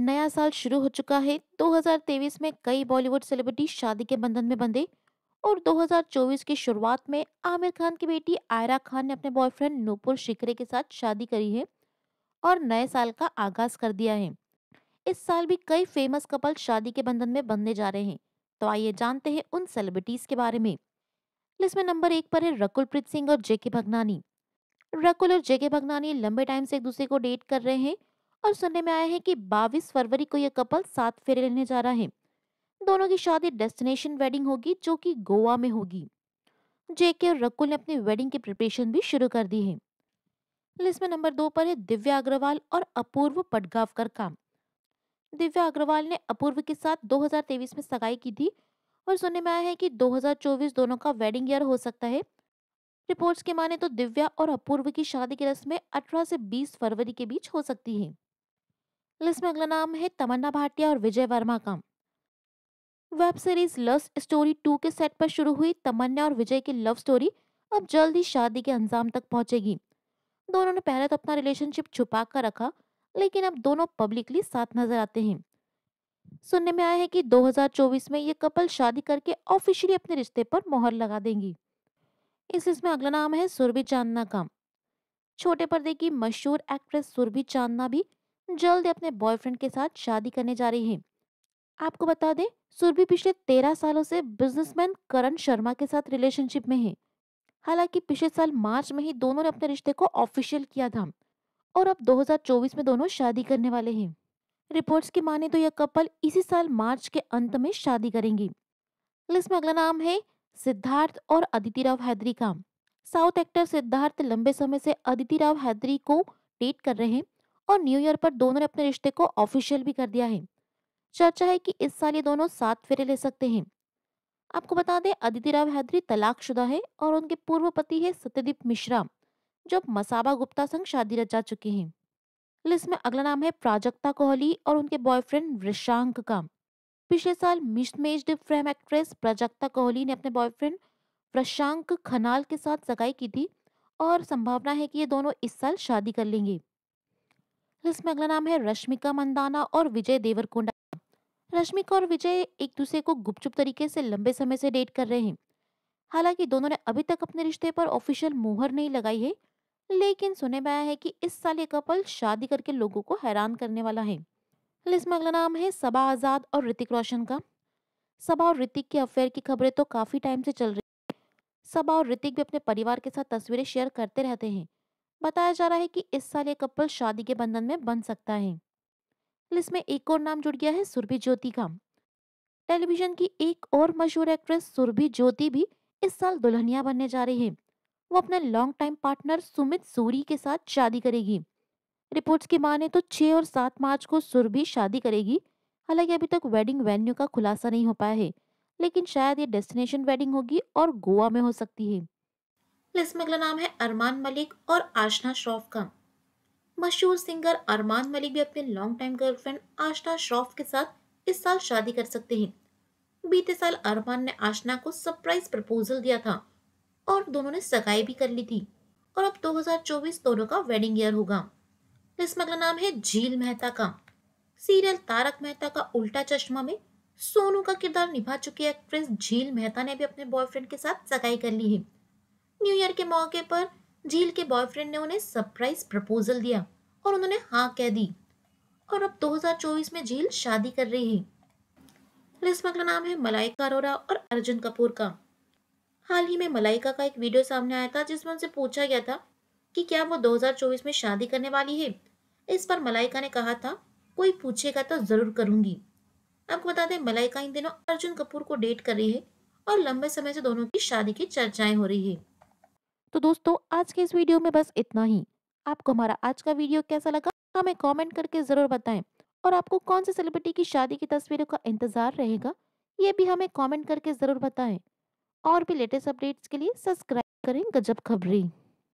नया साल शुरू हो चुका है 2023 में कई बॉलीवुड सेलिब्रिटी शादी के बंधन में बंधे और 2024 की शुरुआत में आमिर खान की बेटी आयरा खान ने अपने बॉयफ्रेंड नूपुर शिकरे के साथ शादी करी है और नए साल का आगाज कर दिया है इस साल भी कई फेमस कपल शादी के बंधन में बंधने जा रहे हैं तो आइए जानते हैं उन सेलिब्रिटीज के बारे में लिस्ट में नंबर एक पर है रकुलप्रीत सिंह और जेके भगनानी रकुल और जेके भगनानी लंबे टाइम से एक दूसरे को डेट कर रहे हैं और सुनने में आया है कि 22 फरवरी को यह कपल सात फेरे लेने जा रहा है दोनों की शादी डेस्टिनेशन वेडिंग होगी जो कि गोवा में होगी जेके और रकुल ने अपनी वेडिंग की प्रिपरेशन भी शुरू कर दी है लिस्ट में नंबर दो पर है दिव्या अग्रवाल और अपूर्व पटगावकर का दिव्या अग्रवाल ने अपूर्व के साथ 2023 में सगाई की थी और सुनने में आया है कि 2024 दोनों का वेडिंग ईयर हो सकता है रिपोर्ट्स के माने तो दिव्या और अपूर्व की शादी की रस्में 18 से 20 फरवरी के बीच हो सकती है लिस्ट में अगला नाम है तमन्ना भाटिया और विजय वर्मा का web series love story two के सेट पर शुरू हुई तमन्ना और विजय की लव स्टोरी अब जल्द ही शादी के अंजाम तक पहुंचेगी दोनों ने पहले तो अपना रिलेशनशिप छुपा कर रखा लेकिन अब दोनों पब्लिकली साथ नजर आते हैं सुनने में आया है कि 2024 में ये कपल शादी करके ऑफिशियली अपने रिश्ते पर मोहर लगा देंगी इस इसमें अगला नाम है सुरभि चांदना का छोटे पर्दे की मशहूर एक्ट्रेस सुरभि चांदना भी जल्द अपने बॉयफ्रेंड के साथ शादी करने जा रही है आपको बता दें सुरभि पिछले तेरह सालों से बिजनेसमैन करण शर्मा के साथ रिलेशनशिप में है हालांकि पिछले साल मार्च में ही दोनों ने अपने रिश्ते को ऑफिशियल किया था और अब 2024 में दोनों शादी करने वाले हैं रिपोर्ट्स की माने तो यह कपल इसी साल मार्च के अंत में शादी करेंगी लिस्ट में अगला नाम है सिद्धार्थ और अदिति राव हैदरी का साउथ एक्टर सिद्धार्थ लंबे समय से अदिति राव हैदरी को डेट कर रहे हैं और न्यू ईयर पर दोनों ने अपने रिश्ते को ऑफिशियल भी कर दिया है चर्चा है कि इस साल ये दोनों सात फेरे ले सकते हैं आपको बता दें अदिति राव हैदरी तलाकशुदा है और उनके पूर्व पति है सत्यदीप मिश्रा जो मसाबा गुप्ता संग शादी रचा चुके हैं लिस्ट में अगला नाम है प्राजक्ता कोहली और उनके बॉयफ्रेंड ऋषांक का पिछले साल mismatched fame actress Prajakta Koli ने अपने बॉयफ्रेंड प्रशांक खनाल के साथ सगाई की थी और संभावना है कि ये दोनों इस साल शादी कर लेंगे इसमें अगला नाम है रश्मिका मंदाना और विजय देवरकोंडा रश्मिका और विजय एक दूसरे को गुपचुप तरीके से लंबे समय से डेट कर रहे हैं हालांकि दोनों ने अभी तक अपने रिश्ते पर ऑफिशियल मोहर नहीं लगाई है लेकिन सुने में आया है कि इस साल ये कपल शादी करके लोगों को हैरान करने वाला है में अगला नाम है सबा आज़ाद और ऋतिक रोशन का सबा और ऋतिक के अफेयर की खबरें तो काफ़ी टाइम से चल रही है सबा और ऋतिक भी अपने परिवार के साथ तस्वीरें शेयर करते रहते हैं बताया जा रहा है कि इस साल ये कपल शादी के बंधन में बन सकता है लिस्ट में एक और नाम जुड़ गया है सुरभि ज्योति का टेलीविजन की एक और मशहूर एक्ट्रेस सुरभि ज्योति भी इस साल दुल्हनिया बनने जा रही है वो अपने long time partner Sumit Suri के साथ शादी करेगी रिपोर्ट्स की माने तो 6 और 7 मार्च को सुरभि शादी करेगी हालांकि अभी तक वेडिंग वेन्यू का खुलासा नहीं हो पाया है लेकिन शायद ये डेस्टिनेशन वेडिंग होगी और गोवा में हो सकती है में अगला नाम है अरमान मलिक और आशना श्रॉफ का मशहूर सिंगर अरमान मलिक भी अपने long time girlfriend Aashna Shroff के साथ इस साल शादी कर सकते हैं बीते साल अरमान ने आशना को सरप्राइज प्रपोजल दिया था और दोनों ने सगाई भी कर ली थी और अब 2024 दोनों का वेडिंग ईयर होगा इसमें अगला नाम है झील मेहता का सीरियल तारक मेहता का उल्टा चश्मा में सोनू का किरदार निभा चुकी एक्ट्रेस झील मेहता ने भी अपने बॉयफ्रेंड के साथ सगाई कर ली है न्यू ईयर के मौके पर झील के बॉयफ्रेंड ने उन्हें सरप्राइज प्रपोजल दिया और उन्होंने हाँ कह दी और अब 2024 में झील शादी कर रही है रिश्मा का नाम है मलाइका अरोरा और अर्जुन कपूर का हाल ही में मलाइका का एक वीडियो सामने आया था जिसमें उनसे पूछा गया था कि क्या वो 2024 में शादी करने वाली है इस पर मलाइका ने कहा था कोई पूछेगा तो ज़रूर करूंगी आपको बता दें मलाइका इन दिनों अर्जुन कपूर को डेट कर रही है और लंबे समय से दोनों की शादी की चर्चाएं हो रही है तो दोस्तों आज के इस वीडियो में बस इतना ही आपको हमारा आज का वीडियो कैसा लगा हमें कमेंट करके ज़रूर बताएं और आपको कौन से सेलिब्रिटी की शादी की तस्वीरों का इंतज़ार रहेगा ये भी हमें कमेंट करके ज़रूर बताएं और भी लेटेस्ट अपडेट्स के लिए सब्सक्राइब करें गजब खबरी